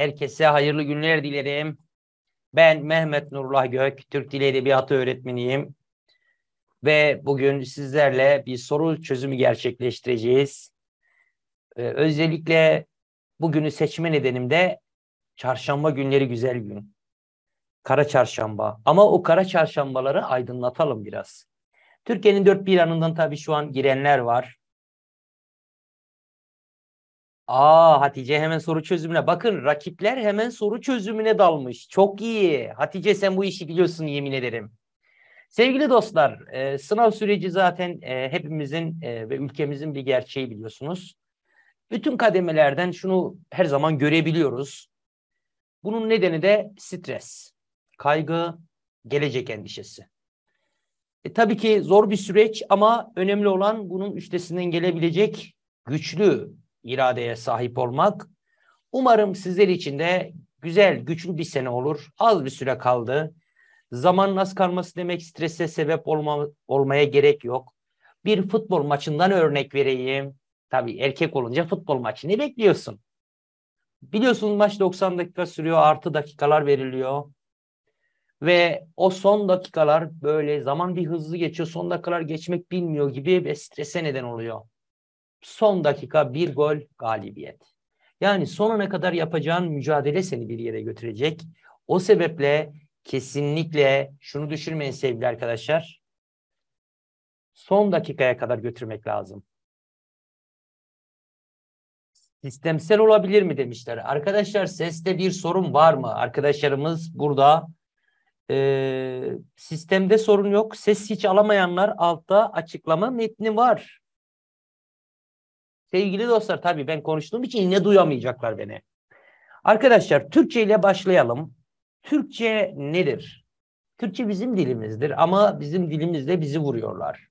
Herkese hayırlı günler dilerim. Ben Mehmet Nurullah Gök, Türk Dili Edebiyatı öğretmeniyim. Ve bugün sizlerle bir soru çözümü gerçekleştireceğiz. Ee, özellikle bugünü seçme nedenim de çarşamba günleri güzel gün. Kara çarşamba. Ama o kara çarşambaları aydınlatalım biraz. Türkiye'nin dört bir yanından tabii şu an girenler var. Aa Hatice hemen soru çözümüne. Bakın rakipler hemen soru çözümüne dalmış. Çok iyi. Hatice sen bu işi biliyorsun yemin ederim. Sevgili dostlar, e, sınav süreci zaten e, hepimizin e, ve ülkemizin bir gerçeği biliyorsunuz. Bütün kademelerden şunu her zaman görebiliyoruz. Bunun nedeni de stres, kaygı, gelecek endişesi. E, tabii ki zor bir süreç ama önemli olan bunun üstesinden gelebilecek güçlü iradeye sahip olmak. Umarım sizler için de güzel, güçlü bir sene olur. Az bir süre kaldı. Zamanın az kalması demek strese sebep olma, olmaya gerek yok. Bir futbol maçından örnek vereyim. Tabii erkek olunca futbol maçı ne bekliyorsun. Biliyorsunuz maç 90 dakika sürüyor, artı dakikalar veriliyor. Ve o son dakikalar böyle zaman bir hızlı geçiyor, son dakikalar geçmek bilmiyor gibi ve strese neden oluyor son dakika bir gol galibiyet. Yani sonuna kadar yapacağın mücadele seni bir yere götürecek. O sebeple kesinlikle şunu düşürmeyin sevgili arkadaşlar. Son dakikaya kadar götürmek lazım. Sistemsel olabilir mi demişler. Arkadaşlar seste bir sorun var mı? Arkadaşlarımız burada e, sistemde sorun yok. Ses hiç alamayanlar altta açıklama metni var. Sevgili dostlar tabii ben konuştuğum için yine duyamayacaklar beni. Arkadaşlar Türkçe ile başlayalım. Türkçe nedir? Türkçe bizim dilimizdir ama bizim dilimizde bizi vuruyorlar.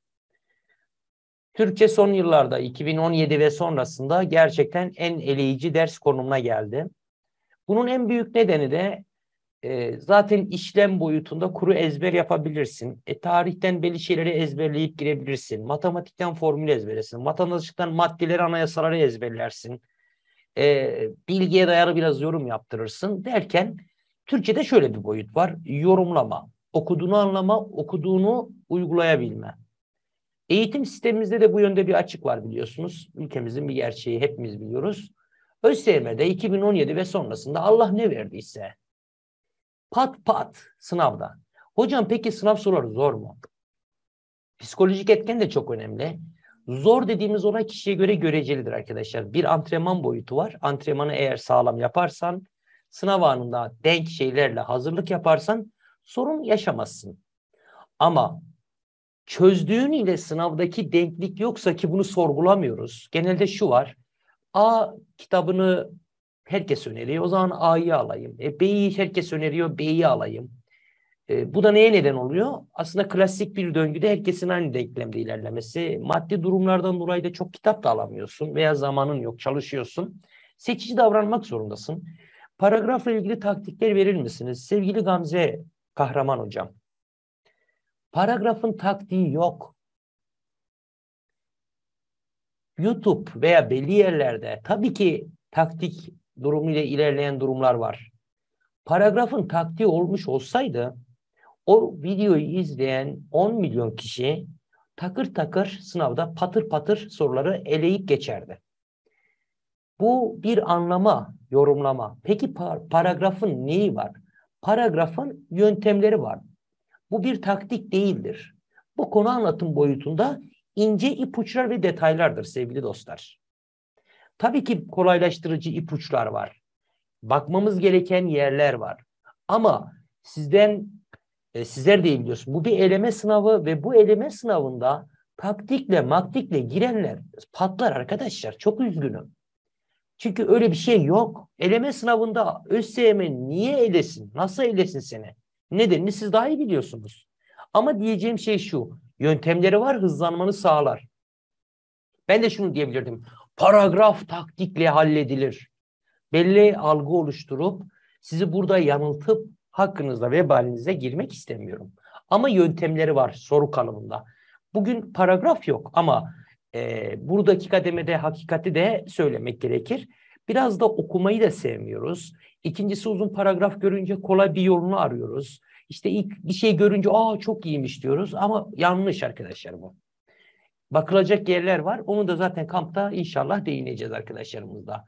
Türkçe son yıllarda 2017 ve sonrasında gerçekten en eleyici ders konumuna geldi. Bunun en büyük nedeni de e, zaten işlem boyutunda kuru ezber yapabilirsin. E, tarihten belli şeyleri ezberleyip girebilirsin. Matematikten formül ezberlesin. Vatandaşlıktan maddeleri, anayasaları ezberlersin. E, bilgiye dayalı biraz yorum yaptırırsın derken Türkçe'de şöyle bir boyut var. Yorumlama, okuduğunu anlama, okuduğunu uygulayabilme. Eğitim sistemimizde de bu yönde bir açık var biliyorsunuz. Ülkemizin bir gerçeği hepimiz biliyoruz. ÖSYM'de 2017 ve sonrasında Allah ne verdiyse Pat pat sınavda. Hocam peki sınav soruları zor mu? Psikolojik etken de çok önemli. Zor dediğimiz olay kişiye göre görecelidir arkadaşlar. Bir antrenman boyutu var. Antrenmanı eğer sağlam yaparsan, sınav anında denk şeylerle hazırlık yaparsan sorun yaşamazsın. Ama çözdüğün ile sınavdaki denklik yoksa ki bunu sorgulamıyoruz. Genelde şu var. A kitabını Herkes öneriyor. O zaman A'yı alayım. E, B'yi herkes öneriyor. B'yi alayım. E, bu da neye neden oluyor? Aslında klasik bir döngüde herkesin aynı denklemde ilerlemesi. Maddi durumlardan dolayı da çok kitap da alamıyorsun veya zamanın yok, çalışıyorsun. Seçici davranmak zorundasın. Paragrafla ilgili taktikler verir misiniz? Sevgili Gamze Kahraman Hocam, paragrafın taktiği yok. YouTube veya belli yerlerde tabii ki taktik ile ilerleyen durumlar var. Paragrafın taktiği olmuş olsaydı o videoyu izleyen 10 milyon kişi takır takır sınavda patır patır soruları eleyip geçerdi. Bu bir anlama, yorumlama. Peki par paragrafın neyi var? Paragrafın yöntemleri var. Bu bir taktik değildir. Bu konu anlatım boyutunda ince ipuçlar ve detaylardır sevgili dostlar. Tabii ki kolaylaştırıcı ipuçlar var. Bakmamız gereken yerler var. Ama sizden e, sizler de biliyorsunuz Bu bir eleme sınavı ve bu eleme sınavında taktikle maktikle girenler patlar arkadaşlar. Çok üzgünüm. Çünkü öyle bir şey yok. Eleme sınavında ÖSYM niye elesin? Nasıl elesin seni? Nedenini siz daha iyi biliyorsunuz. Ama diyeceğim şey şu. Yöntemleri var hızlanmanı sağlar. Ben de şunu diyebilirdim paragraf taktikle halledilir. Belli algı oluşturup sizi burada yanıltıp hakkınızda vebalinize girmek istemiyorum. Ama yöntemleri var soru kalıbında. Bugün paragraf yok ama e, buradaki kademede hakikati de söylemek gerekir. Biraz da okumayı da sevmiyoruz. İkincisi uzun paragraf görünce kolay bir yolunu arıyoruz. İşte ilk bir şey görünce aa çok iyiymiş diyoruz ama yanlış arkadaşlar bu bakılacak yerler var. Onu da zaten kampta inşallah değineceğiz arkadaşlarımızla.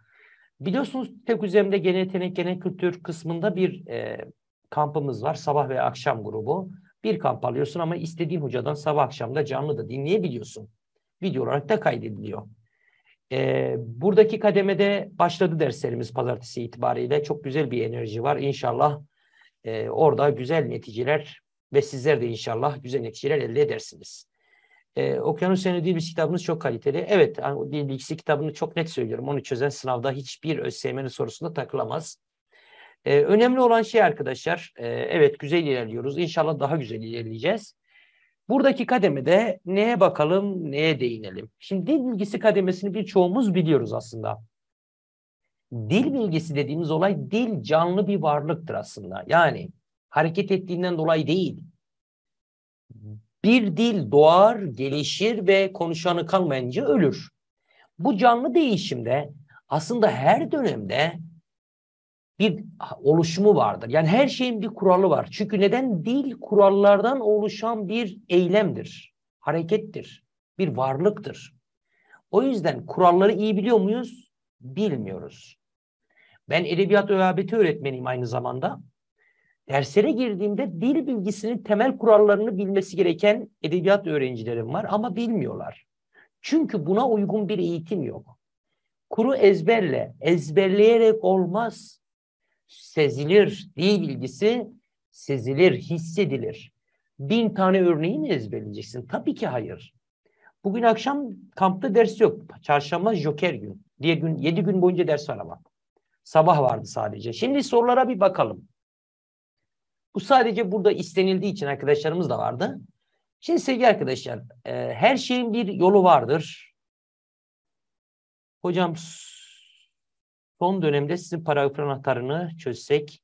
Biliyorsunuz tek üzerinde genel yetenek, genel kültür kısmında bir e, kampımız var. Sabah ve akşam grubu. Bir kamp alıyorsun ama istediğin hocadan sabah akşam da canlı da dinleyebiliyorsun. Video olarak da kaydediliyor. E, buradaki kademede başladı derslerimiz pazartesi itibariyle. Çok güzel bir enerji var. İnşallah e, orada güzel neticeler ve sizler de inşallah güzel neticeler elde edersiniz. E, Okyanus Seni Dil bir kitabınız çok kaliteli. Evet, yani Dil Bilgisi kitabını çok net söylüyorum. Onu çözen sınavda hiçbir ÖSYM'nin sorusunda takılamaz. E, önemli olan şey arkadaşlar, e, evet güzel ilerliyoruz. İnşallah daha güzel ilerleyeceğiz. Buradaki kademede neye bakalım, neye değinelim? Şimdi dil bilgisi kademesini birçoğumuz biliyoruz aslında. Dil bilgisi dediğimiz olay dil canlı bir varlıktır aslında. Yani hareket ettiğinden dolayı değil bir dil doğar, gelişir ve konuşanı kalmayınca ölür. Bu canlı değişimde aslında her dönemde bir oluşumu vardır. Yani her şeyin bir kuralı var. Çünkü neden? Dil kurallardan oluşan bir eylemdir, harekettir, bir varlıktır. O yüzden kuralları iyi biliyor muyuz? Bilmiyoruz. Ben edebiyat öğabeti öğretmeniyim aynı zamanda derslere girdiğimde dil bilgisinin temel kurallarını bilmesi gereken edebiyat öğrencilerim var ama bilmiyorlar. Çünkü buna uygun bir eğitim yok. Kuru ezberle, ezberleyerek olmaz. Sezilir, dil bilgisi sezilir, hissedilir. Bin tane örneği mi ezberleyeceksin? Tabii ki hayır. Bugün akşam kampta ders yok. Çarşamba joker gün. Diye gün, yedi gün boyunca ders var ama. Sabah vardı sadece. Şimdi sorulara bir bakalım. Bu sadece burada istenildiği için arkadaşlarımız da vardı. Şimdi sevgili arkadaşlar e, her şeyin bir yolu vardır. Hocam son dönemde sizin paragrafın anahtarını çözsek.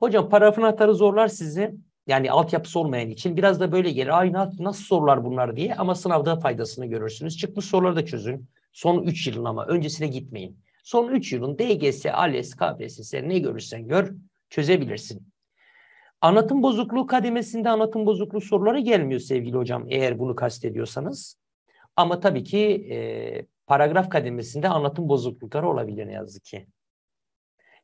Hocam paragrafın anahtarı zorlar sizi. Yani altyapısı olmayan için biraz da böyle gelir. Ay nasıl sorular bunlar diye ama sınavda faydasını görürsünüz. Çıkmış soruları da çözün. Son 3 yılın ama öncesine gitmeyin. Son 3 yılın DGS, ALES, KPSS ne görürsen gör çözebilirsin. Anlatım bozukluğu kademesinde anlatım bozukluğu soruları gelmiyor sevgili hocam eğer bunu kastediyorsanız. Ama tabii ki e, paragraf kademesinde anlatım bozuklukları olabilir ne yazık ki.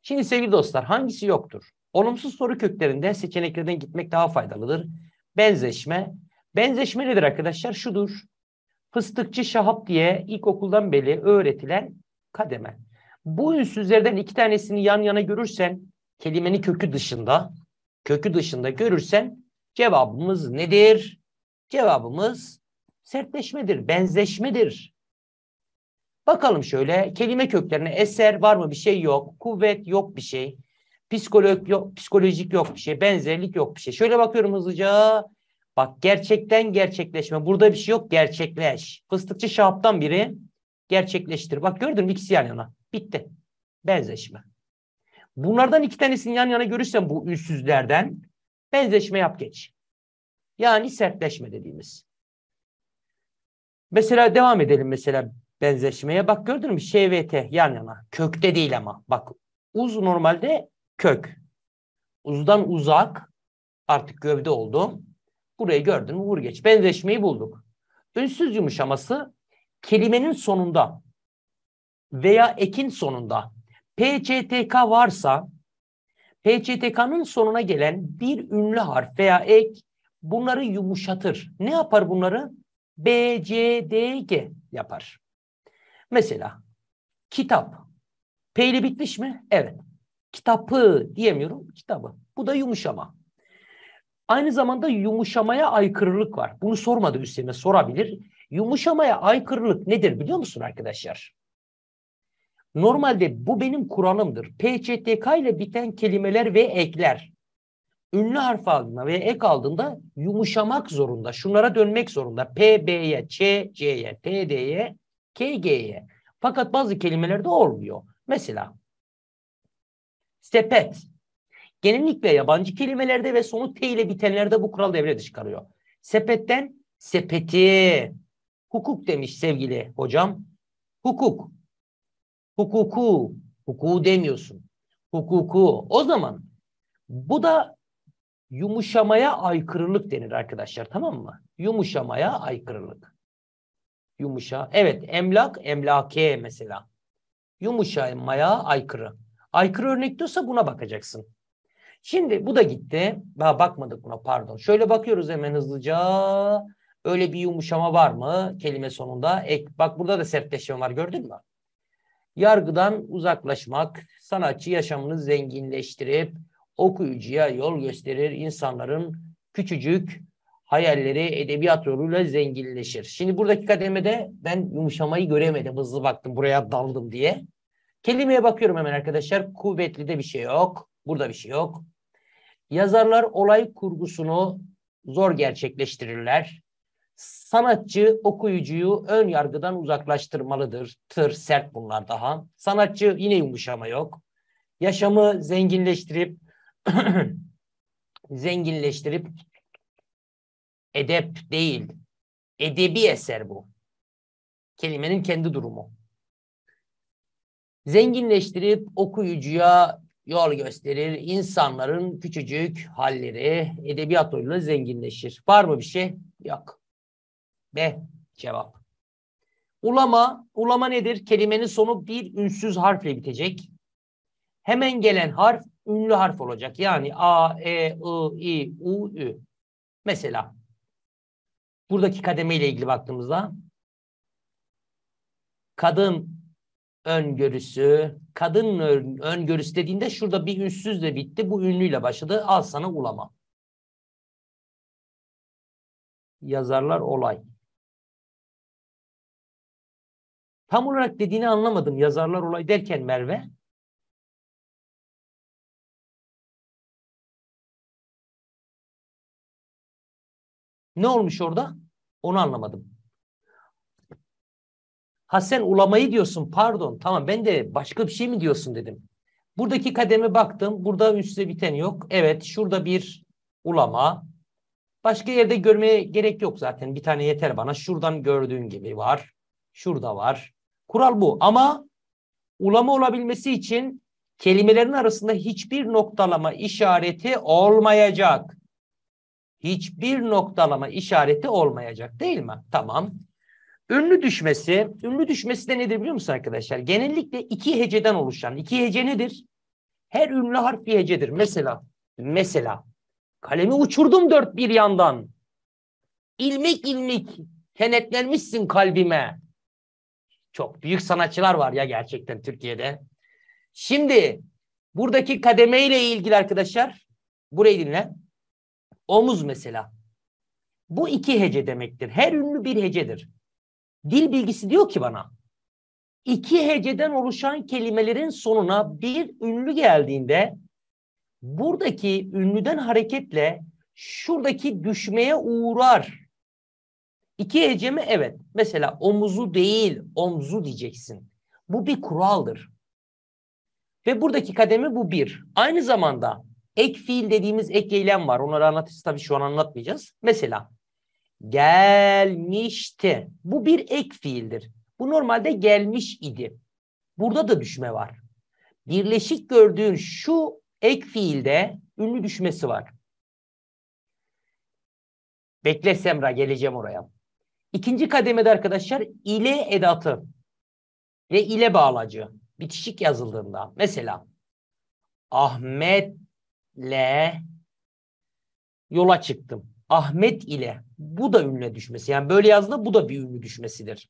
Şimdi sevgili dostlar hangisi yoktur? Olumsuz soru köklerinden seçeneklerden gitmek daha faydalıdır. Benzeşme. Benzeşme nedir arkadaşlar? Şudur. Fıstıkçı Şahap diye ilkokuldan beri öğretilen kademe. Bu ünsüzlerden iki tanesini yan yana görürsen kelimenin kökü dışında kökü dışında görürsen cevabımız nedir? Cevabımız sertleşmedir, benzeşmedir. Bakalım şöyle kelime köklerine eser var mı bir şey yok, kuvvet yok bir şey, psikolog yok, psikolojik yok bir şey, benzerlik yok bir şey. Şöyle bakıyorum hızlıca. Bak gerçekten gerçekleşme. Burada bir şey yok gerçekleş. Fıstıkçı Şahap'tan biri gerçekleştir. Bak gördün mü ikisi yan yana. Bitti. Benzeşme. Bunlardan iki tanesini yan yana görürsen bu ünsüzlerden benzeşme yap geç. Yani sertleşme dediğimiz. Mesela devam edelim mesela benzeşmeye. Bak gördün mü ŞVT yan yana. Kökte değil ama. Bak uz normalde kök. Uzdan uzak artık gövde oldu. Burayı gördün mü vur geç. Benzeşmeyi bulduk. Ünsüz yumuşaması kelimenin sonunda veya ekin sonunda PCTK varsa PCTK'nın sonuna gelen bir ünlü harf veya ek bunları yumuşatır. Ne yapar bunları? BCDG yapar. Mesela kitap. P ile bitmiş mi? Evet. Kitapı diyemiyorum. Kitabı. Bu da yumuşama. Aynı zamanda yumuşamaya aykırılık var. Bunu sormadı üstüne sorabilir. Yumuşamaya aykırılık nedir biliyor musun arkadaşlar? Normalde bu benim kuralımdır. PCTK ile biten kelimeler ve ekler. Ünlü harf aldığında veya ek aldığında yumuşamak zorunda. Şunlara dönmek zorunda. PB'ye, ÇC'ye, PD'ye, KG'ye. Fakat bazı kelimelerde olmuyor. Mesela sepet. Genellikle yabancı kelimelerde ve sonu T ile bitenlerde bu kural devre dışı kalıyor. Sepetten sepeti. Hukuk demiş sevgili hocam. Hukuk. Hukuku, hukuku demiyorsun. Hukuku. O zaman bu da yumuşamaya aykırılık denir arkadaşlar tamam mı? Yumuşamaya aykırılık. Yumuşa. Evet emlak emlake mesela. Yumuşamaya aykırı. Aykırı örnek diyorsa buna bakacaksın. Şimdi bu da gitti. Daha bakmadık buna pardon. Şöyle bakıyoruz hemen hızlıca. Öyle bir yumuşama var mı kelime sonunda? Ek, bak burada da sertleşme var gördün mü? Yargıdan uzaklaşmak, sanatçı yaşamını zenginleştirip okuyucuya yol gösterir, insanların küçücük hayalleri edebiyat yoluyla zenginleşir. Şimdi buradaki kademede ben yumuşamayı göremedim, hızlı baktım buraya daldım diye. Kelimeye bakıyorum hemen arkadaşlar. Kuvvetli de bir şey yok. Burada bir şey yok. Yazarlar olay kurgusunu zor gerçekleştirirler. Sanatçı okuyucuyu ön yargıdan uzaklaştırmalıdır. Tır sert bunlar daha. Sanatçı yine yumuşama yok. Yaşamı zenginleştirip zenginleştirip edep değil, edebi eser bu. Kelimenin kendi durumu. Zenginleştirip okuyucuya yol gösterir. İnsanların küçücük halleri edebiyat oyunuyla zenginleşir. Var mı bir şey? Yok. B cevap. Ulama, ulama nedir? Kelimenin sonu bir ünsüz harfle bitecek. Hemen gelen harf ünlü harf olacak. Yani A, E, I, I, U, Ü. Mesela buradaki kademeyle ilgili baktığımızda kadın öngörüsü, kadın öngörüsü dediğinde şurada bir ünsüzle bitti. Bu ünlüyle başladı. Al sana ulama. Yazarlar olay. Tam olarak dediğini anlamadım yazarlar olay derken Merve. Ne olmuş orada? Onu anlamadım. Ha sen ulamayı diyorsun pardon tamam ben de başka bir şey mi diyorsun dedim. Buradaki kademe baktım. Burada üstte biten yok. Evet şurada bir ulama. Başka yerde görmeye gerek yok zaten. Bir tane yeter bana. Şuradan gördüğün gibi var. Şurada var. Kural bu ama ulama olabilmesi için kelimelerin arasında hiçbir noktalama işareti olmayacak. Hiçbir noktalama işareti olmayacak değil mi? Tamam. Ünlü düşmesi, ünlü düşmesi de nedir biliyor musun arkadaşlar? Genellikle iki heceden oluşan. İki hece nedir? Her ünlü harf bir hecedir. Mesela, mesela kalemi uçurdum dört bir yandan. İlmik ilmik kenetlenmişsin kalbime. Çok büyük sanatçılar var ya gerçekten Türkiye'de. Şimdi buradaki kademeyle ilgili arkadaşlar burayı dinle. Omuz mesela. Bu iki hece demektir. Her ünlü bir hecedir. Dil bilgisi diyor ki bana iki heceden oluşan kelimelerin sonuna bir ünlü geldiğinde buradaki ünlüden hareketle şuradaki düşmeye uğrar İki hece mi? Evet. Mesela omuzu değil omzu diyeceksin. Bu bir kuraldır. Ve buradaki kademi bu bir. Aynı zamanda ek fiil dediğimiz ek eylem var. Onları anlatırız tabii şu an anlatmayacağız. Mesela gelmişti. Bu bir ek fiildir. Bu normalde gelmiş idi. Burada da düşme var. Birleşik gördüğün şu ek fiilde ünlü düşmesi var. Bekle Semra geleceğim oraya. İkinci kademede arkadaşlar ile edatı ve ile bağlacı bitişik yazıldığında mesela Ahmet'le yola çıktım. Ahmet ile bu da ünlü düşmesi. Yani böyle yazdı bu da bir ünlü düşmesidir.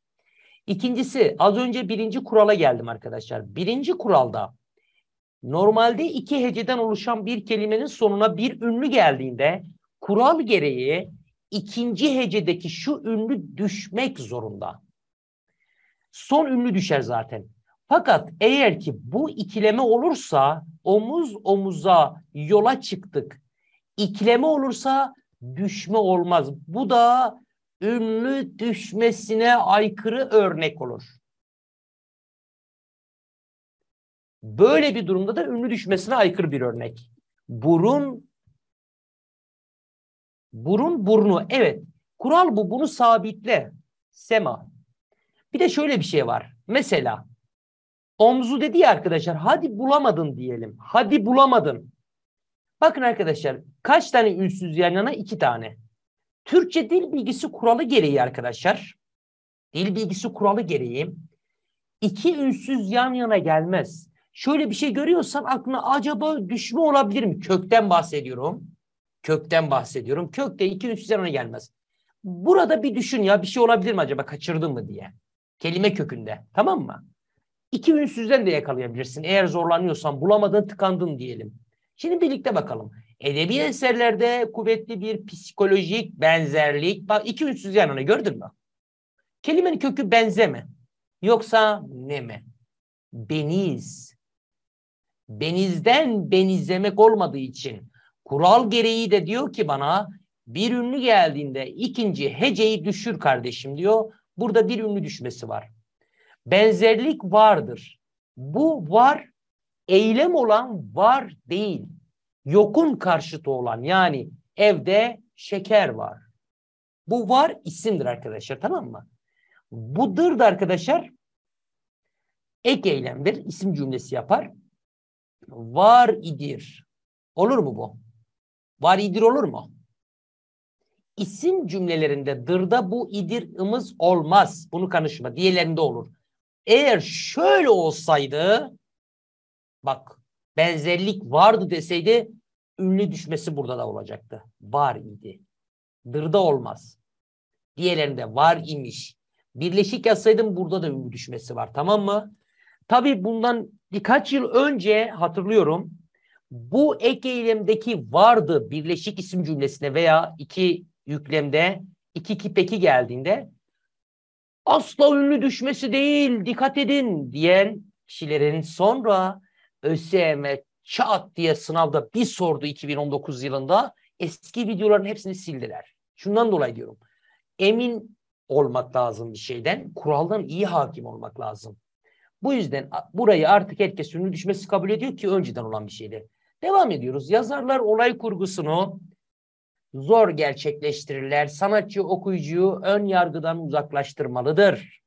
İkincisi az önce birinci kurala geldim arkadaşlar. Birinci kuralda normalde iki heceden oluşan bir kelimenin sonuna bir ünlü geldiğinde kural gereği ikinci hecedeki şu ünlü düşmek zorunda. Son ünlü düşer zaten. Fakat eğer ki bu ikileme olursa omuz omuza yola çıktık. İkileme olursa düşme olmaz. Bu da ünlü düşmesine aykırı örnek olur. Böyle bir durumda da ünlü düşmesine aykırı bir örnek. Burun Burun burnu. Evet. Kural bu. Bunu sabitle. Sema. Bir de şöyle bir şey var. Mesela omzu dedi ya arkadaşlar. Hadi bulamadın diyelim. Hadi bulamadın. Bakın arkadaşlar kaç tane ünsüz yan yana? iki tane. Türkçe dil bilgisi kuralı gereği arkadaşlar. Dil bilgisi kuralı gereği iki ünsüz yan yana gelmez. Şöyle bir şey görüyorsan aklına acaba düşme olabilir mi? Kökten bahsediyorum. Kökten bahsediyorum. Kök de iki ünsüz yana gelmez. Burada bir düşün ya bir şey olabilir mi acaba kaçırdın mı diye. Kelime kökünde tamam mı? İki ünsüzden de yakalayabilirsin. Eğer zorlanıyorsan bulamadın tıkandın diyelim. Şimdi birlikte bakalım. Edebi eserlerde kuvvetli bir psikolojik benzerlik. Bak iki ünsüz yanını gördün mü? Kelimenin kökü benze mi? Yoksa ne mi? Beniz. Benizden benizlemek olmadığı için Kural gereği de diyor ki bana bir ünlü geldiğinde ikinci heceyi düşür kardeşim diyor. Burada bir ünlü düşmesi var. Benzerlik vardır. Bu var eylem olan var değil. Yokun karşıtı olan yani evde şeker var. Bu var isimdir arkadaşlar tamam mı? Budır da arkadaşlar ek eylemdir. isim cümlesi yapar. Var idir. Olur mu bu? var idir olur mu? İsim cümlelerinde dırda bu idir ımız olmaz. Bunu kanışma. Diğerlerinde olur. Eğer şöyle olsaydı bak benzerlik vardı deseydi ünlü düşmesi burada da olacaktı. Var idi. Dırda olmaz. Diğerlerinde var imiş. Birleşik yazsaydım burada da ünlü düşmesi var tamam mı? Tabii bundan birkaç yıl önce hatırlıyorum bu ek eylemdeki vardı birleşik isim cümlesine veya iki yüklemde iki kipeki geldiğinde asla ünlü düşmesi değil dikkat edin diyen kişilerin sonra ÖSYM çat diye sınavda bir sordu 2019 yılında eski videoların hepsini sildiler. Şundan dolayı diyorum. Emin olmak lazım bir şeyden. Kuraldan iyi hakim olmak lazım. Bu yüzden burayı artık herkes ünlü düşmesi kabul ediyor ki önceden olan bir şeydi. Devam ediyoruz. Yazarlar olay kurgusunu zor gerçekleştirirler. Sanatçı okuyucuyu ön yargıdan uzaklaştırmalıdır.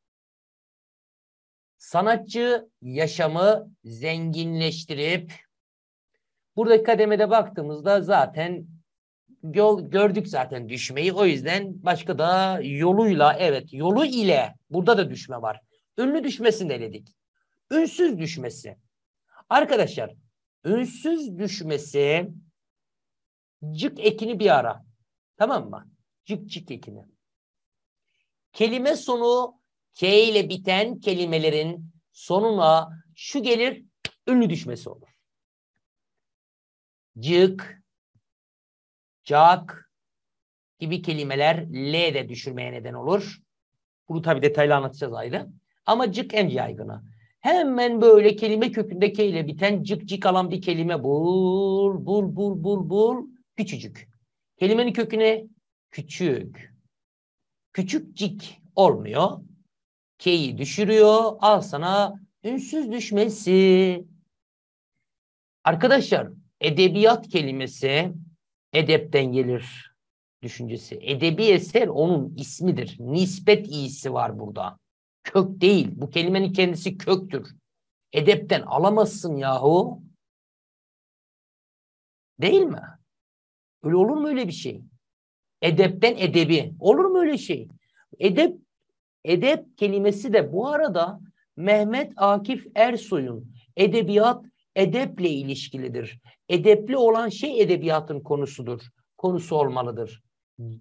Sanatçı yaşamı zenginleştirip buradaki kademede baktığımızda zaten yol gördük zaten düşmeyi. O yüzden başka da yoluyla evet yolu ile burada da düşme var. Ünlü düşmesini dedik. Ünsüz düşmesi. Arkadaşlar ünsüz düşmesi cık ekini bir ara. Tamam mı? Cık cık ekini. Kelime sonu K ile biten kelimelerin sonuna şu gelir ünlü düşmesi olur. Cık, cak gibi kelimeler L de düşürmeye neden olur. Bunu tabi detaylı anlatacağız ayrı. Ama cık en yaygını. Hemen böyle kelime kökünde K ile biten cık cık alan bir kelime bul, bul, bul, bul, bul. Küçücük. Kelimenin köküne küçük. küçük cik olmuyor. K'yi düşürüyor. Al sana ünsüz düşmesi. Arkadaşlar edebiyat kelimesi edepten gelir düşüncesi. Edebi eser onun ismidir. Nispet iyisi var burada. Kök değil. Bu kelimenin kendisi köktür. Edepten alamazsın yahu. Değil mi? Öyle olur mu öyle bir şey? Edepten edebi. Olur mu öyle şey? Edep edep kelimesi de bu arada Mehmet Akif Ersoy'un edebiyat edeple ilişkilidir. Edepli olan şey edebiyatın konusudur. Konusu olmalıdır.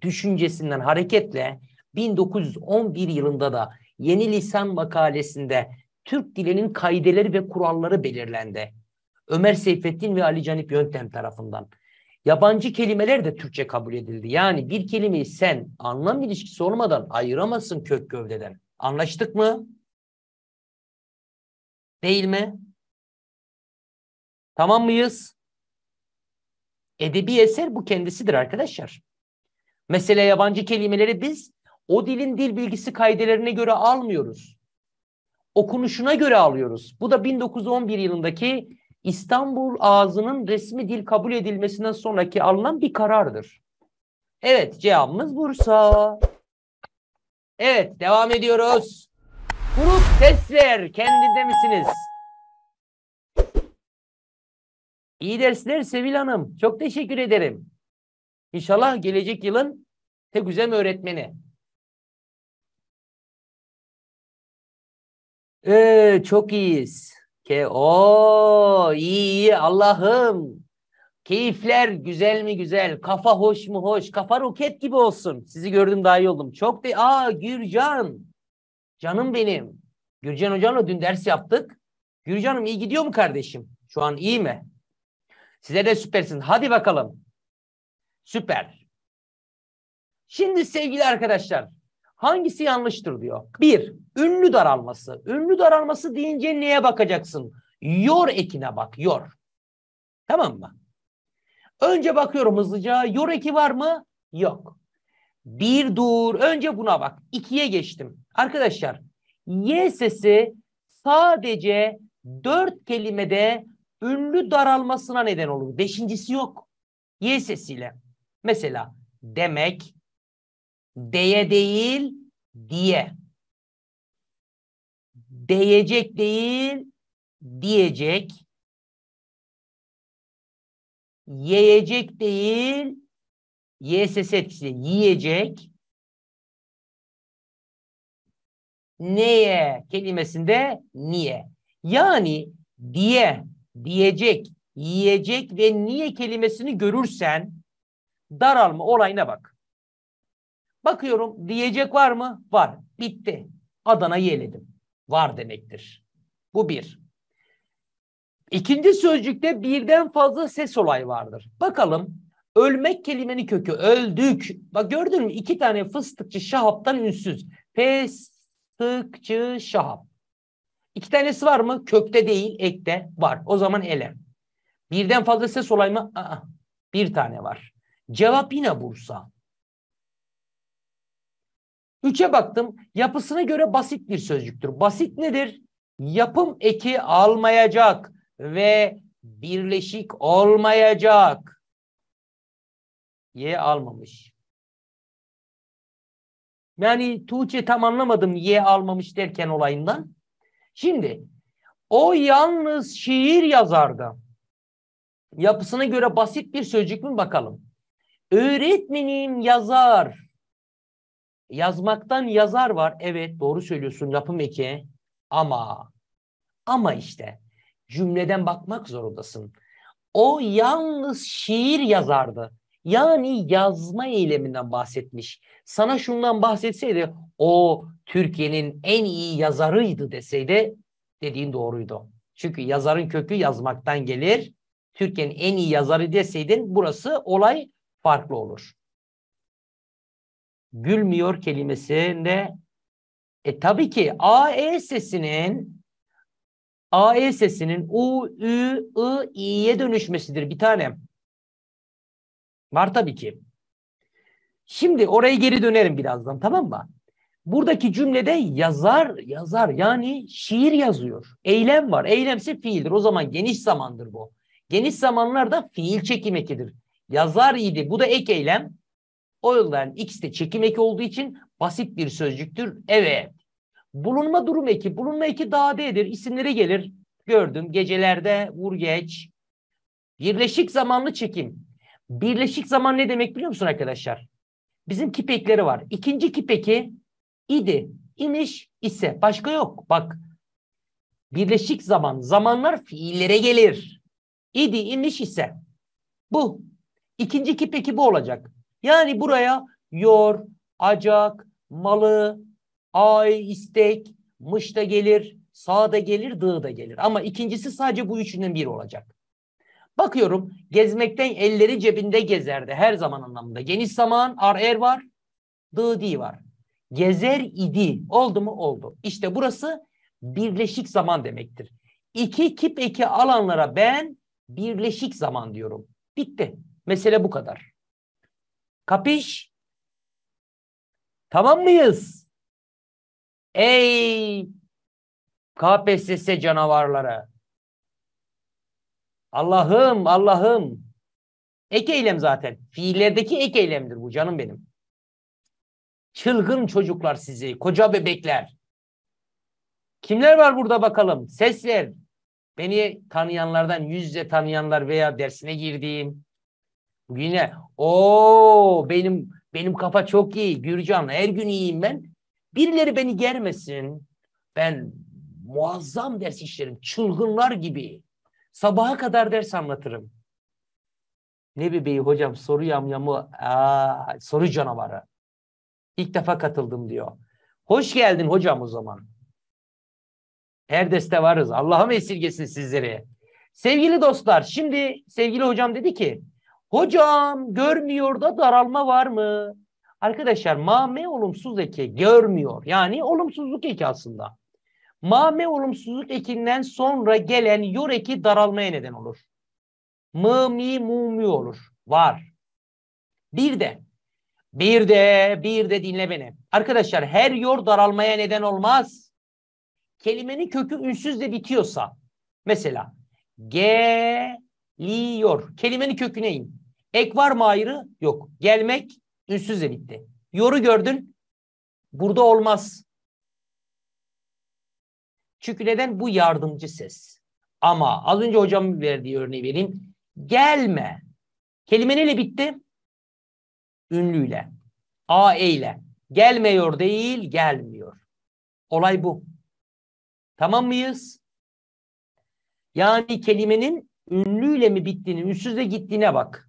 Düşüncesinden hareketle 1911 yılında da Yeni Lisan makalesinde Türk dilinin kaideleri ve kuralları belirlendi. Ömer Seyfettin ve Ali Canip Yöntem tarafından. Yabancı kelimeler de Türkçe kabul edildi. Yani bir kelimeyi sen anlam ilişkisi olmadan ayıramazsın kök gövdeden. Anlaştık mı? Değil mi? Tamam mıyız? Edebi eser bu kendisidir arkadaşlar. Mesela yabancı kelimeleri biz o dilin dil bilgisi kaydelerine göre almıyoruz. Okunuşuna göre alıyoruz. Bu da 1911 yılındaki İstanbul ağzının resmi dil kabul edilmesinden sonraki alınan bir karardır. Evet cevabımız Bursa. Evet devam ediyoruz. Grup sesler kendinde misiniz? İyi dersler Sevil Hanım. Çok teşekkür ederim. İnşallah gelecek yılın tek güzel öğretmeni. Ee, çok iyiyiz. Ke o iyi iyi Allah'ım. Keyifler güzel mi güzel, kafa hoş mu hoş, kafa roket gibi olsun. Sizi gördüm daha iyi oldum. Çok de aa Gürcan. Canım benim. Gürcan hocamla dün ders yaptık. Gürcan'ım iyi gidiyor mu kardeşim? Şu an iyi mi? Size de süpersin. Hadi bakalım. Süper. Şimdi sevgili arkadaşlar Hangisi yanlıştır diyor. Bir, ünlü daralması. Ünlü daralması deyince neye bakacaksın? Yor ekine bak, yor. Tamam mı? Önce bakıyorum hızlıca. Yor eki var mı? Yok. Bir dur. Önce buna bak. İkiye geçtim. Arkadaşlar Y sesi sadece dört kelimede ünlü daralmasına neden olur. Beşincisi yok. Y sesiyle. Mesela demek, Deye değil, diye. Deyecek değil, diyecek. yeyecek değil, YSS etkisi yiyecek. Neye kelimesinde niye. Yani diye, diyecek, yiyecek ve niye kelimesini görürsen daralma olayına bak. Bakıyorum diyecek var mı? Var. Bitti. Adana yeledim. Var demektir. Bu bir. İkinci sözcükte birden fazla ses olay vardır. Bakalım ölmek kelimenin kökü öldük. Bak gördün mü iki tane fıstıkçı şahaptan ünsüz. Fıstıkçı şahap. İki tanesi var mı? Kökte değil ekte var. O zaman ele. Birden fazla ses olay mı? Aa, bir tane var. Cevap yine Bursa. Üçe baktım. Yapısına göre basit bir sözcüktür. Basit nedir? Yapım eki almayacak ve birleşik olmayacak. Y almamış. Yani Tuğçe tam anlamadım Y almamış derken olayından. Şimdi o yalnız şiir yazardı. Yapısına göre basit bir sözcük mü bakalım. Öğretmenim yazar Yazmaktan yazar var. Evet doğru söylüyorsun yapım eki. Ama ama işte cümleden bakmak zorundasın. O yalnız şiir yazardı. Yani yazma eyleminden bahsetmiş. Sana şundan bahsetseydi o Türkiye'nin en iyi yazarıydı deseydi dediğin doğruydu. Çünkü yazarın kökü yazmaktan gelir. Türkiye'nin en iyi yazarı deseydin burası olay farklı olur gülmüyor kelimesinde e tabii ki A E sesinin A E sesinin U, Ü, I, iye dönüşmesidir bir tanem. Var tabii ki. Şimdi oraya geri dönerim birazdan tamam mı? Buradaki cümlede yazar, yazar yani şiir yazıyor. Eylem var. Eylemse fiildir. O zaman geniş zamandır bu. Geniş zamanlar da fiil çekim ekidir. Yazar idi. Bu da ek eylem. O yolların ikisi de çekim eki olduğu için basit bir sözcüktür. Evet. Bulunma durum eki. Bulunma eki dadedir. İsimleri gelir. Gördüm. Gecelerde vurgeç. Birleşik zamanlı çekim. Birleşik zaman ne demek biliyor musun arkadaşlar? Bizim kipekleri var. İkinci kipeki idi, imiş, ise. Başka yok. Bak birleşik zaman, zamanlar fiillere gelir. İdi, imiş ise. Bu. İkinci kipeki bu olacak. Yani buraya yor, acak, malı, ay, istek, mış da gelir, sağ da gelir, dı da gelir. Ama ikincisi sadece bu üçünden biri olacak. Bakıyorum gezmekten elleri cebinde gezerdi her zaman anlamında. Geniş zaman, ar er var, dı di var. Gezer idi. Oldu mu? Oldu. İşte burası birleşik zaman demektir. İki kip eki alanlara ben birleşik zaman diyorum. Bitti. Mesele bu kadar. Kapış, Tamam mıyız? Ey KPSS canavarları. Allah'ım, Allah'ım. Ek eylem zaten. Fiillerdeki ek eylemdir bu canım benim. Çılgın çocuklar sizi, koca bebekler. Kimler var burada bakalım? Sesler. Beni tanıyanlardan, yüzle tanıyanlar veya dersine girdiğim, Yine o benim benim kafa çok iyi Gürcan her gün iyiyim ben. Birileri beni germesin. Ben muazzam ders işlerim. Çılgınlar gibi. Sabaha kadar ders anlatırım. Ne bebeği hocam soru yamyamı aa, soru canavarı. İlk defa katıldım diyor. Hoş geldin hocam o zaman. Her deste varız. Allah'ım esirgesin sizleri. Sevgili dostlar şimdi sevgili hocam dedi ki Hocam görmüyor da daralma var mı? Arkadaşlar mame olumsuz eki görmüyor. Yani olumsuzluk eki aslında. Mame olumsuzluk ekinden sonra gelen yor eki daralmaya neden olur. Mı, mi, mu, mu olur. Var. Bir de, bir de, bir de dinle beni. Arkadaşlar her yor daralmaya neden olmaz. Kelimenin kökü ünsüzle bitiyorsa, mesela geliyor. Kelimenin kökü in. Ek var mı ayrı? Yok. Gelmek ünsüz de bitti. Yoru gördün. Burada olmaz. Çünkü neden? Bu yardımcı ses. Ama az önce hocam verdiği örneği vereyim. Gelme. Kelime neyle bitti? Ünlüyle. A e ile. Gelmiyor değil, gelmiyor. Olay bu. Tamam mıyız? Yani kelimenin ünlüyle mi bittiğini, ünsüzle gittiğine bak.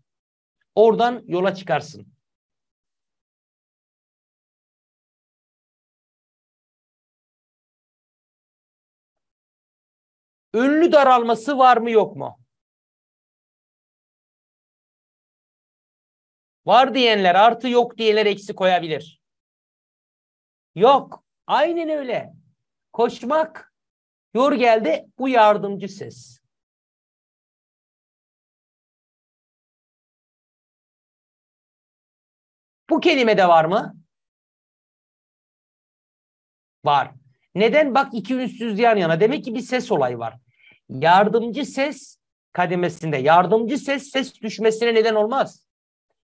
Oradan yola çıkarsın. Ünlü daralması var mı yok mu? Var diyenler artı yok diyenler eksi koyabilir. Yok. Aynen öyle. Koşmak. Yor geldi bu yardımcı ses. Bu kelime de var mı? Var. Neden? Bak iki ünsüz yan yana. Demek ki bir ses olayı var. Yardımcı ses kademesinde. Yardımcı ses ses düşmesine neden olmaz.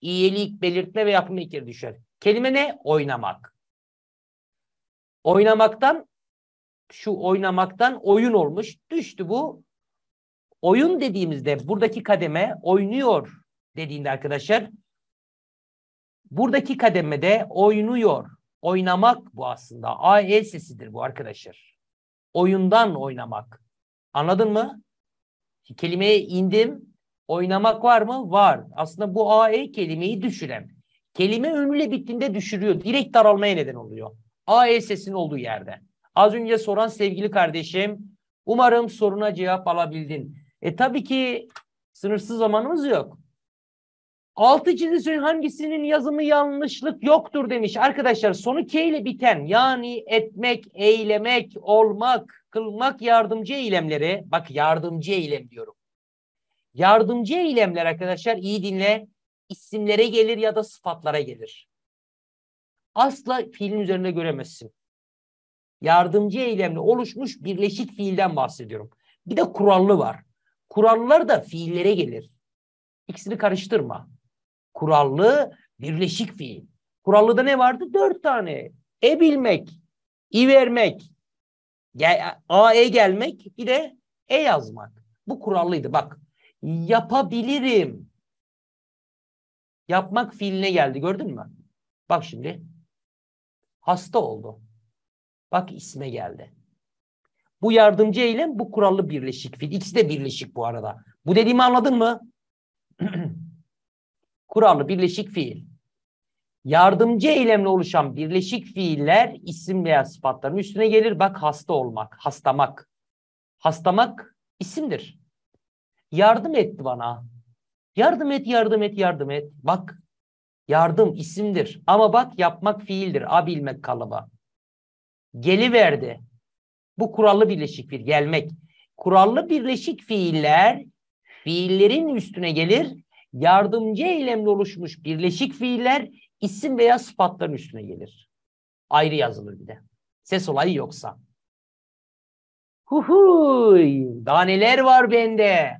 İyilik, belirtme ve yapım ekleri düşer. Kelime ne? Oynamak. Oynamaktan şu oynamaktan oyun olmuş. Düştü bu. Oyun dediğimizde buradaki kademe oynuyor dediğinde arkadaşlar Buradaki kademede oynuyor. Oynamak bu aslında. a e sesidir bu arkadaşlar. Oyundan oynamak. Anladın mı? Kelimeye indim. Oynamak var mı? Var. Aslında bu a e kelimeyi düşüren. Kelime önüyle bittiğinde düşürüyor. Direkt daralmaya neden oluyor. A e sesinin olduğu yerde. Az önce soran sevgili kardeşim. Umarım soruna cevap alabildin. E tabii ki sınırsız zamanımız yok. Altı çizgi sözün hangisinin yazımı yanlışlık yoktur demiş. Arkadaşlar sonu K ile biten yani etmek, eylemek, olmak, kılmak yardımcı eylemleri. Bak yardımcı eylem diyorum. Yardımcı eylemler arkadaşlar iyi dinle. isimlere gelir ya da sıfatlara gelir. Asla fiilin üzerinde göremezsin. Yardımcı eylemle oluşmuş birleşik fiilden bahsediyorum. Bir de kurallı var. Kurallar da fiillere gelir. İkisini karıştırma kurallı, birleşik fiil. Kurallıda ne vardı? Dört tane. E bilmek, i vermek, gel, a e gelmek, bir de e yazmak. Bu kurallıydı. Bak yapabilirim. Yapmak fiiline geldi gördün mü? Bak şimdi. Hasta oldu. Bak isme geldi. Bu yardımcı eylem bu kurallı birleşik fiil. İkisi de birleşik bu arada. Bu dediğimi anladın mı? kurallı birleşik fiil. Yardımcı eylemle oluşan birleşik fiiller isim veya sıfatların üstüne gelir. Bak hasta olmak, hastamak. Hastamak isimdir. Yardım etti bana. Yardım et, yardım et, yardım et. Bak yardım isimdir. Ama bak yapmak fiildir. A bilmek kalıba. Geliverdi. Bu kurallı birleşik fiil. Gelmek. Kurallı birleşik fiiller fiillerin üstüne gelir yardımcı eylemle oluşmuş birleşik fiiller isim veya sıfatların üstüne gelir. Ayrı yazılır bir de. Ses olayı yoksa. Huhuy! Daha neler var bende?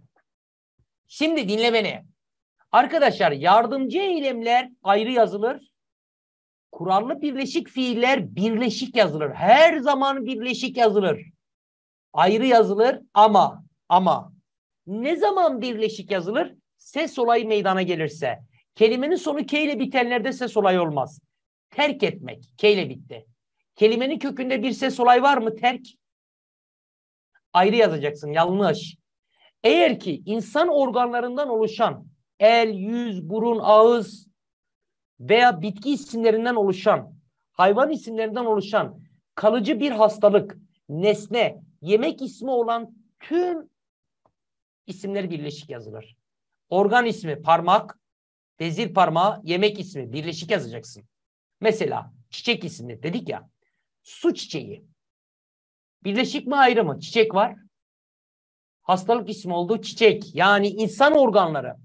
Şimdi dinle beni. Arkadaşlar yardımcı eylemler ayrı yazılır. Kurallı birleşik fiiller birleşik yazılır. Her zaman birleşik yazılır. Ayrı yazılır ama ama ne zaman birleşik yazılır? ses olayı meydana gelirse kelimenin sonu K ile bitenlerde ses olayı olmaz. Terk etmek K ile bitti. Kelimenin kökünde bir ses olay var mı? Terk. Ayrı yazacaksın. Yanlış. Eğer ki insan organlarından oluşan el, yüz, burun, ağız veya bitki isimlerinden oluşan, hayvan isimlerinden oluşan kalıcı bir hastalık, nesne, yemek ismi olan tüm isimleri birleşik yazılır. Organ ismi parmak, bezir parmağı, yemek ismi birleşik yazacaksın. Mesela çiçek ismi dedik ya. Su çiçeği. Birleşik mi ayrı mı? Çiçek var. Hastalık ismi olduğu çiçek. Yani insan organları,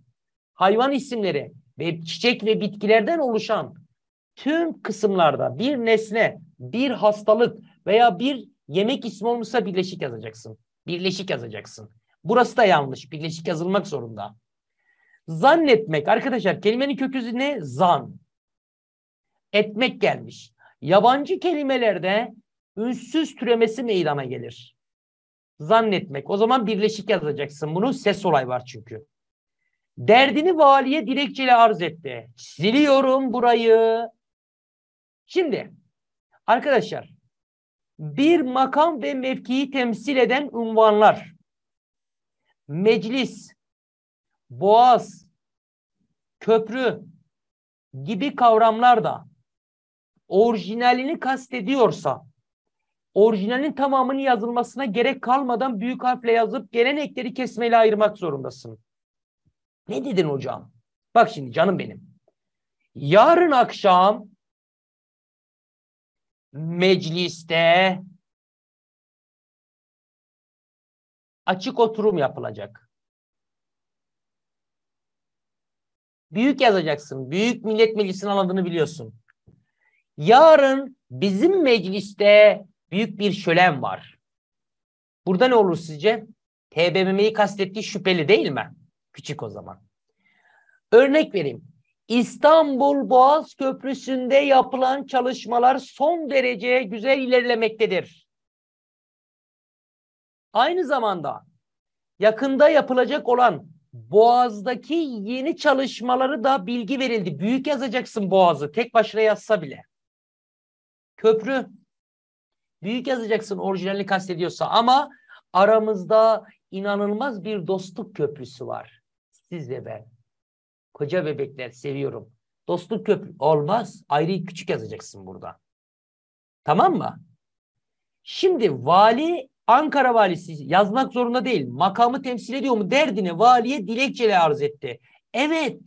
hayvan isimleri ve çiçek ve bitkilerden oluşan tüm kısımlarda bir nesne, bir hastalık veya bir yemek ismi olmuşsa birleşik yazacaksın. Birleşik yazacaksın. Burası da yanlış. Birleşik yazılmak zorunda. Zannetmek arkadaşlar kelimenin kökü ne? Zan. Etmek gelmiş. Yabancı kelimelerde ünsüz türemesi meydana gelir. Zannetmek. O zaman birleşik yazacaksın bunu. Ses olay var çünkü. Derdini valiye dilekçeyle arz etti. Siliyorum burayı. Şimdi arkadaşlar bir makam ve mevkiyi temsil eden unvanlar, meclis, boğaz, köprü gibi kavramlar da orijinalini kastediyorsa orijinalin tamamının yazılmasına gerek kalmadan büyük harfle yazıp gelen ekleri kesmeyle ayırmak zorundasın. Ne dedin hocam? Bak şimdi canım benim. Yarın akşam mecliste açık oturum yapılacak. Büyük yazacaksın. Büyük Millet Meclisi'nin alanını biliyorsun. Yarın bizim mecliste büyük bir şölen var. Burada ne olur sizce? TBMM'yi kastettiği şüpheli değil mi? Küçük o zaman. Örnek vereyim. İstanbul Boğaz Köprüsü'nde yapılan çalışmalar son derece güzel ilerlemektedir. Aynı zamanda yakında yapılacak olan Boğaz'daki yeni çalışmaları da bilgi verildi. Büyük yazacaksın Boğaz'ı. Tek başına yazsa bile. Köprü. Büyük yazacaksın orijinalini kastediyorsa ama aramızda inanılmaz bir dostluk köprüsü var. Siz ve ben. Koca bebekler seviyorum. Dostluk köprü olmaz. Ayrı küçük yazacaksın burada. Tamam mı? Şimdi vali Ankara valisi yazmak zorunda değil makamı temsil ediyor mu derdine valiye dilekçeyle arz etti. Evet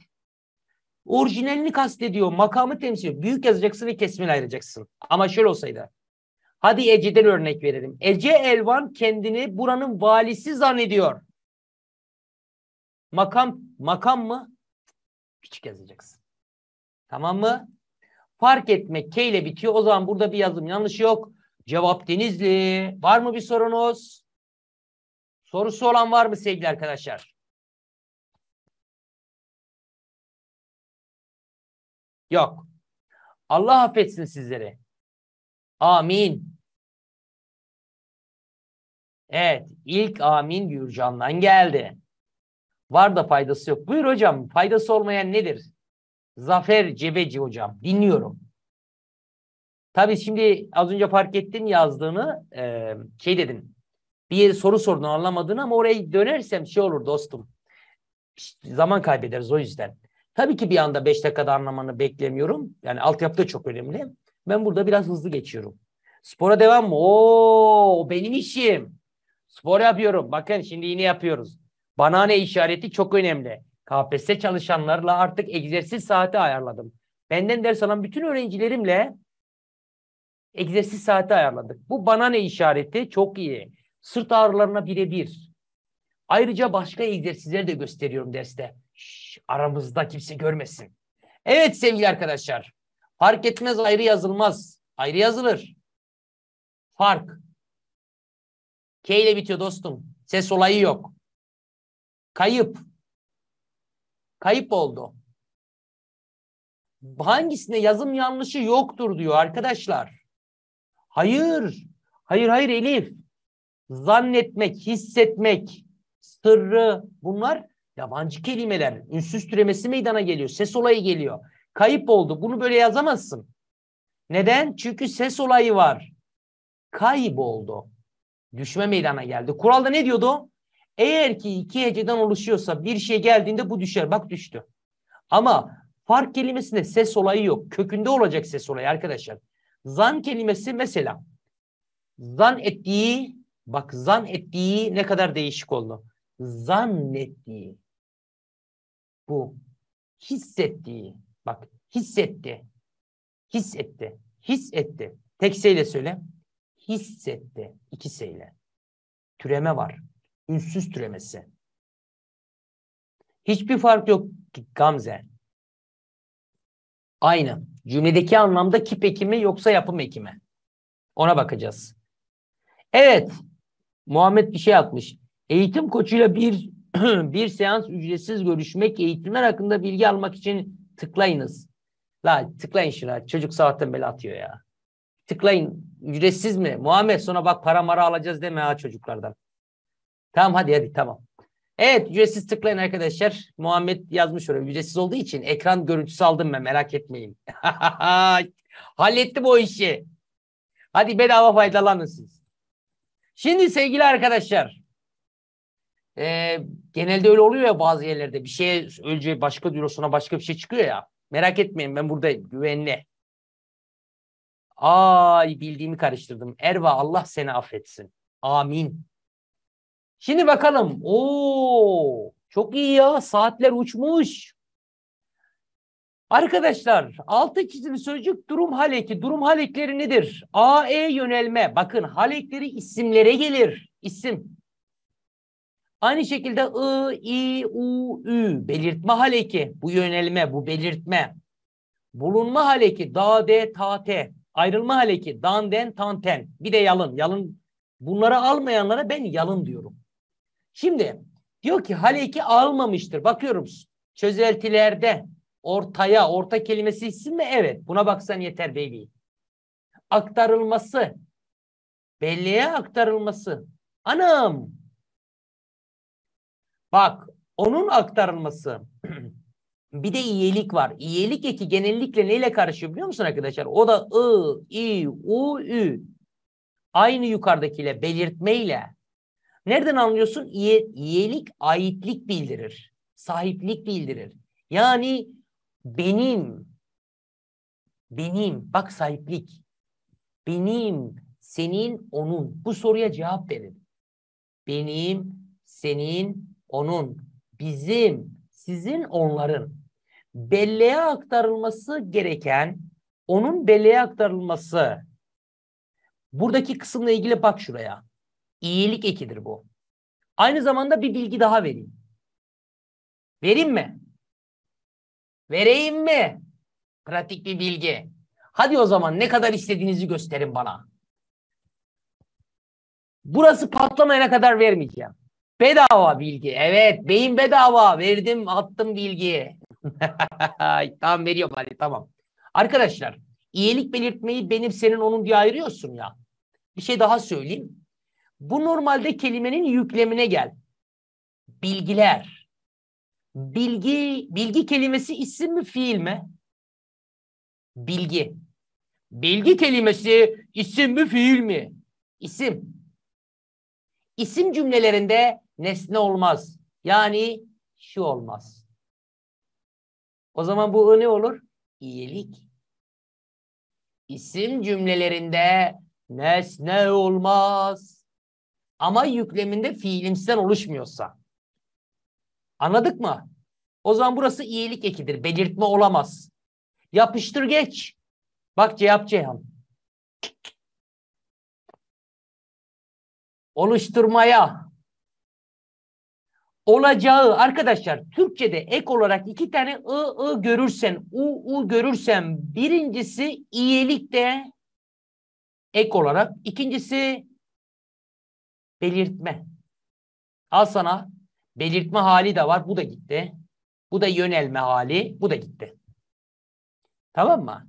orijinalini kastediyor makamı temsil ediyor. Büyük yazacaksın ve kesmin ayıracaksın. Ama şöyle olsaydı hadi Ece'den örnek verelim. Ece Elvan kendini buranın valisi zannediyor. Makam makam mı? Küçük yazacaksın. Tamam mı? Fark etmek K ile bitiyor. O zaman burada bir yazım yanlış yok. Cevap Denizli. Var mı bir sorunuz? Sorusu olan var mı sevgili arkadaşlar? Yok. Allah affetsin sizleri. Amin. Evet, ilk amin Gürcan'dan geldi. Var da faydası yok. Buyur hocam, faydası olmayan nedir? Zafer Cebeci hocam, dinliyorum. Tabii şimdi az önce fark ettin yazdığını e, şey dedin. Bir soru sordun anlamadığını ama oraya dönersem şey olur dostum. Zaman kaybederiz o yüzden. Tabii ki bir anda 5 dakikada anlamanı beklemiyorum. Yani altyapı da çok önemli. Ben burada biraz hızlı geçiyorum. Spora devam mı? Oo benim işim. Spor yapıyorum. Bakın şimdi yine yapıyoruz. Bana ne işareti çok önemli. KPSS çalışanlarla artık egzersiz saati ayarladım. Benden ders alan bütün öğrencilerimle egzersiz saati ayarladık. Bu bana ne işareti? Çok iyi. Sırt ağrılarına birebir. Ayrıca başka egzersizleri de gösteriyorum derste. Şş, aramızda kimse görmesin. Evet sevgili arkadaşlar. Fark etmez ayrı yazılmaz. Ayrı yazılır. Fark. K ile bitiyor dostum. Ses olayı yok. Kayıp. Kayıp oldu. Hangisinde yazım yanlışı yoktur diyor arkadaşlar. Hayır. Hayır hayır Elif. Zannetmek, hissetmek, sırrı bunlar yabancı kelimeler. Ünsüz türemesi meydana geliyor. Ses olayı geliyor. Kayıp oldu. Bunu böyle yazamazsın. Neden? Çünkü ses olayı var. kayıp oldu, Düşme meydana geldi. Kuralda ne diyordu? Eğer ki iki heceden oluşuyorsa bir şey geldiğinde bu düşer. Bak düştü. Ama fark kelimesinde ses olayı yok. Kökünde olacak ses olayı arkadaşlar. Zan kelimesi mesela zan ettiği bak zan ettiği ne kadar değişik oldu. Zannettiği bu hissettiği bak hissetti hissetti hissetti tek seyle söyle hissetti iki seyle türeme var ünsüz türemesi hiçbir fark yok Gamze aynı Cümledeki anlamda kip ekimi yoksa yapım ekimi. Ona bakacağız. Evet. Muhammed bir şey atmış. Eğitim koçuyla bir bir seans ücretsiz görüşmek eğitimler hakkında bilgi almak için tıklayınız. La tıklayın şuna. Çocuk saatten beri atıyor ya. Tıklayın. Ücretsiz mi? Muhammed sonra bak para mara alacağız deme ha çocuklardan. Tamam hadi hadi tamam. Evet ücretsiz tıklayın arkadaşlar. Muhammed yazmış oraya. Ücretsiz olduğu için ekran görüntüsü aldım ben merak etmeyin. Hallettim o işi. Hadi bedava faydalanın siz. Şimdi sevgili arkadaşlar. E, genelde öyle oluyor ya bazı yerlerde. Bir şeye önce başka dürosuna başka bir şey çıkıyor ya. Merak etmeyin ben buradayım. Güvenli. Ay bildiğimi karıştırdım. Erva Allah seni affetsin. Amin. Şimdi bakalım. Oo, çok iyi ya. Saatler uçmuş. Arkadaşlar altı çizili sözcük durum hal eki. Durum hal ekleri nedir? A, E yönelme. Bakın hal ekleri isimlere gelir. İsim. Aynı şekilde I, I, U, Ü. Belirtme hal eki. Bu yönelme, bu belirtme. Bulunma hal eki. Da, de, ta, te. Ayrılma hal eki. Dan, den, tan, ten. Bir de yalın. Yalın. Bunları almayanlara ben yalın diyorum. Şimdi diyor ki Haleki almamıştır. Bakıyorum çözeltilerde ortaya, orta kelimesi isim mi? Evet. Buna baksan yeter baby. Aktarılması. Belleğe aktarılması. Anam. Bak onun aktarılması. bir de iyilik var. İyilik eki genellikle neyle karışıyor biliyor musun arkadaşlar? O da ı, i, u, ü. Aynı yukarıdakiyle, belirtmeyle. Nereden anlıyorsun? İye, iyilik aitlik bildirir. Sahiplik bildirir. Yani benim, benim, bak sahiplik. Benim, senin, onun. Bu soruya cevap verin. Benim, senin, onun. Bizim, sizin, onların. Belleğe aktarılması gereken, onun belleğe aktarılması. Buradaki kısımla ilgili bak şuraya. İyilik ekidir bu. Aynı zamanda bir bilgi daha vereyim. Vereyim mi? Vereyim mi? Pratik bir bilgi. Hadi o zaman ne kadar istediğinizi gösterin bana. Burası patlamayana kadar vermeyeceğim. Bedava bilgi. Evet beyin bedava. Verdim attım bilgiyi. tamam veriyorum hadi tamam. Arkadaşlar iyilik belirtmeyi benim senin onun diye ayırıyorsun ya. Bir şey daha söyleyeyim. Bu normalde kelimenin yüklemine gel. Bilgiler. Bilgi, bilgi kelimesi isim mi fiil mi? Bilgi. Bilgi kelimesi isim mi fiil mi? İsim. İsim cümlelerinde nesne olmaz. Yani şu olmaz. O zaman bu ne olur? İyilik. İsim cümlelerinde nesne olmaz ama yükleminde fiilimsel oluşmuyorsa. Anladık mı? O zaman burası iyilik ekidir. Belirtme olamaz. Yapıştır geç. Bak cevap Ceyhan. Oluşturmaya. Olacağı arkadaşlar Türkçe'de ek olarak iki tane ı ı görürsen u u görürsen birincisi iyilik de ek olarak ikincisi belirtme. Al sana belirtme hali de var. Bu da gitti. Bu da yönelme hali. Bu da gitti. Tamam mı?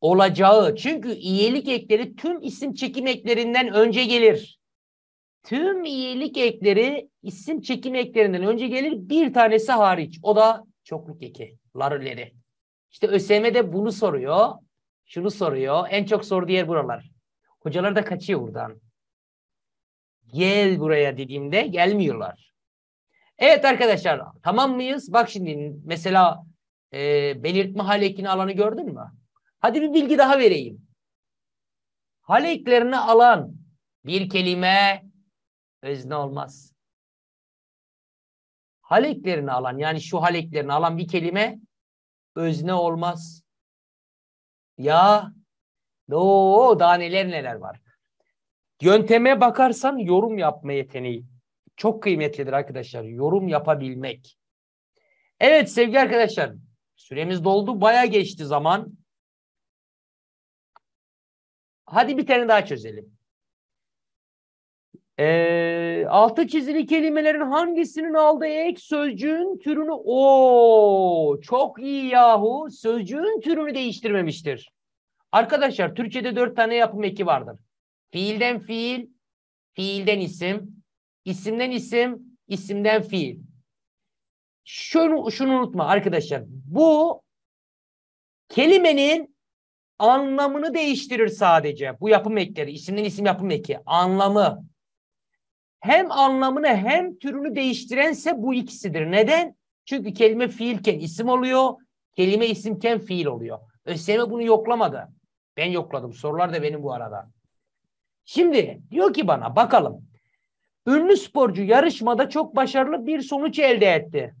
Olacağı. Çünkü iyilik ekleri tüm isim çekim eklerinden önce gelir. Tüm iyilik ekleri isim çekim eklerinden önce gelir. Bir tanesi hariç. O da çokluk eki. Larileri. İşte ÖSYM de bunu soruyor. Şunu soruyor. En çok sorduğu yer buralar. Hocalar da kaçıyor buradan. Gel buraya dediğimde gelmiyorlar. Evet arkadaşlar tamam mıyız? Bak şimdi mesela e, belirtme halekini alanı gördün mü? Hadi bir bilgi daha vereyim. Haleklerini alan bir kelime özne olmaz. Haleklerini alan yani şu haleklerini alan bir kelime özne olmaz. Ya o daha neler neler var. Yönteme bakarsan yorum yapma yeteneği çok kıymetlidir arkadaşlar. Yorum yapabilmek. Evet sevgili arkadaşlar süremiz doldu. Baya geçti zaman. Hadi bir tane daha çözelim. Ee, altı çizili kelimelerin hangisinin aldığı ek sözcüğün türünü o çok iyi yahu sözcüğün türünü değiştirmemiştir. Arkadaşlar Türkiye'de dört tane yapım eki vardır. Fiilden fiil, fiilden isim, isimden isim, isimden fiil. Şunu, şunu unutma arkadaşlar. Bu kelimenin anlamını değiştirir sadece. Bu yapım ekleri, isimden isim yapım eki, anlamı. Hem anlamını hem türünü değiştirense bu ikisidir. Neden? Çünkü kelime fiilken isim oluyor, kelime isimken fiil oluyor. ÖSYM bunu yoklamadı. Ben yokladım. Sorular da benim bu arada. Şimdi diyor ki bana bakalım. Ünlü sporcu yarışmada çok başarılı bir sonuç elde etti.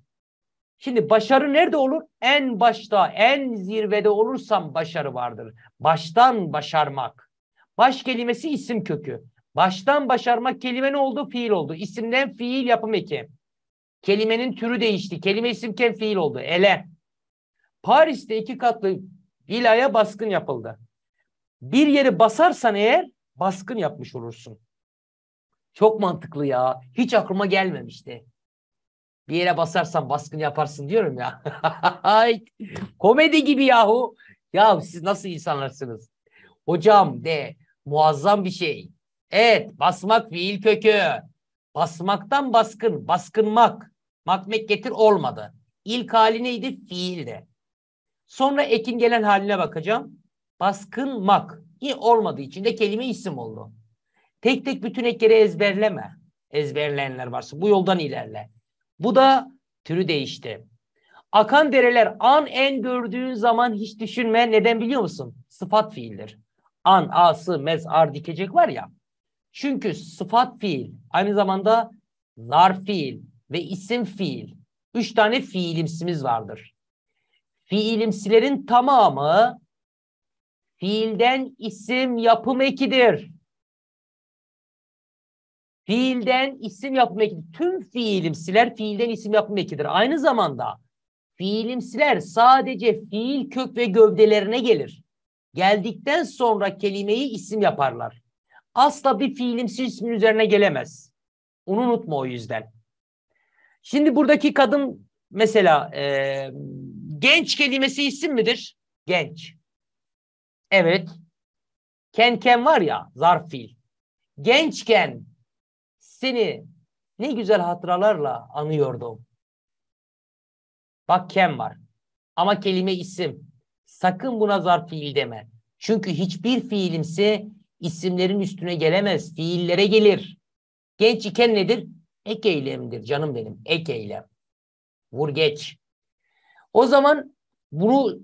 Şimdi başarı nerede olur? En başta, en zirvede olursam başarı vardır. Baştan başarmak. Baş kelimesi isim kökü. Baştan başarmak kelime ne oldu? Fiil oldu. İsimden fiil yapım eki. Kelimenin türü değişti. Kelime isimken fiil oldu. Ele. Paris'te iki katlı vilaya baskın yapıldı. Bir yeri basarsan eğer baskın yapmış olursun. Çok mantıklı ya. Hiç aklıma gelmemişti. Bir yere basarsan baskın yaparsın diyorum ya. Komedi gibi yahu. Ya siz nasıl insanlarsınız? Hocam de muazzam bir şey. Evet basmak fiil kökü. Basmaktan baskın, baskınmak. Makmek getir olmadı. İlk hali neydi? fiilde. Sonra ekin gelen haline bakacağım. Baskınmak olmadığı için de kelime isim oldu. Tek tek bütün ekleri ezberleme. Ezberleyenler varsa bu yoldan ilerle. Bu da türü değişti. Akan dereler an en gördüğün zaman hiç düşünme. Neden biliyor musun? Sıfat fiildir. An, ası, mez, ar dikecek var ya. Çünkü sıfat fiil aynı zamanda zarf fiil ve isim fiil. Üç tane fiilimsimiz vardır. Fiilimsilerin tamamı Fiilden isim yapım ekidir. Fiilden isim yapım ekidir. Tüm fiilimsiler fiilden isim yapım ekidir. Aynı zamanda fiilimsiler sadece fiil kök ve gövdelerine gelir. Geldikten sonra kelimeyi isim yaparlar. Asla bir fiilimsi ismin üzerine gelemez. Onu unutma o yüzden. Şimdi buradaki kadın mesela e, genç kelimesi isim midir? Genç. Evet. Kenken var ya zarf fiil. Gençken seni ne güzel hatıralarla anıyordum. Bak ken var. Ama kelime isim. Sakın buna zarf fiil deme. Çünkü hiçbir fiilimsi isimlerin üstüne gelemez. Fiillere gelir. Genç iken nedir? Ek eylemdir canım benim. Ek eylem. Vur geç. O zaman bunu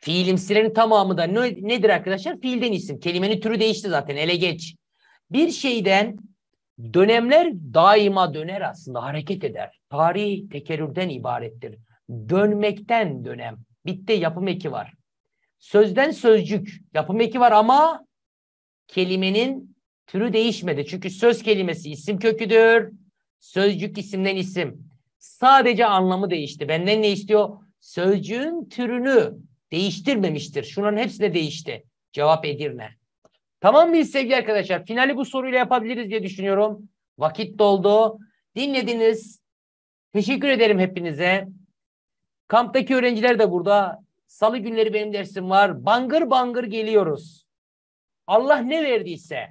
Fiilimsilerin tamamı da ne, nedir arkadaşlar? Fiilden isim. Kelimenin türü değişti zaten. Ele geç. Bir şeyden dönemler daima döner aslında. Hareket eder. Tarih tekerürden ibarettir. Dönmekten dönem. Bitti yapım eki var. Sözden sözcük. Yapım eki var ama kelimenin türü değişmedi. Çünkü söz kelimesi isim köküdür. Sözcük isimden isim. Sadece anlamı değişti. Benden ne istiyor? Sözcüğün türünü Değiştirmemiştir. Şunların hepsi de değişti. Cevap Edirne. Tamam mıyız sevgili arkadaşlar? Finali bu soruyla yapabiliriz diye düşünüyorum. Vakit doldu. Dinlediniz. Teşekkür ederim hepinize. Kamptaki öğrenciler de burada. Salı günleri benim dersim var. Bangır bangır geliyoruz. Allah ne verdiyse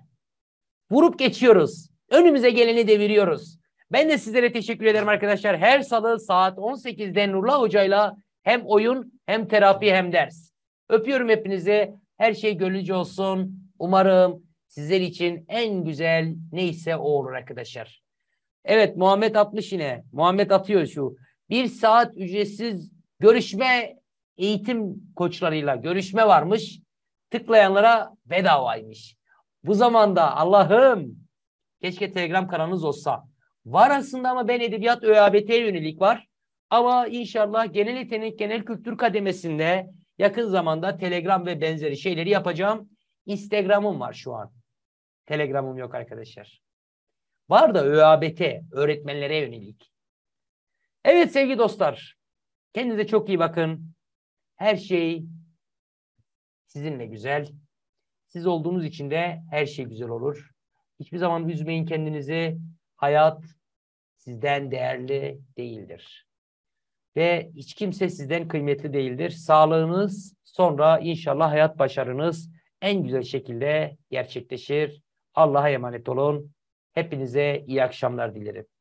vurup geçiyoruz. Önümüze geleni deviriyoruz. Ben de sizlere teşekkür ederim arkadaşlar. Her salı saat 18'de Nurla Hoca'yla hem oyun hem terapi hem ders. Öpüyorum hepinizi. Her şey gönlünce olsun. Umarım sizler için en güzel neyse o olur arkadaşlar. Evet Muhammed atmış yine. Muhammed atıyor şu. Bir saat ücretsiz görüşme eğitim koçlarıyla görüşme varmış. Tıklayanlara bedavaymış. Bu zamanda Allah'ım keşke Telegram kanalınız olsa. Var aslında ama ben edebiyat ÖABT'ye yönelik var. Ama inşallah genel yetenek, genel kültür kademesinde yakın zamanda Telegram ve benzeri şeyleri yapacağım. Instagram'ım var şu an. Telegram'ım yok arkadaşlar. Var da ÖABT, öğretmenlere yönelik. Evet sevgili dostlar, kendinize çok iyi bakın. Her şey sizinle güzel. Siz olduğunuz için de her şey güzel olur. Hiçbir zaman üzmeyin kendinizi. Hayat sizden değerli değildir ve hiç kimse sizden kıymetli değildir. Sağlığınız sonra inşallah hayat başarınız en güzel şekilde gerçekleşir. Allah'a emanet olun. Hepinize iyi akşamlar dilerim.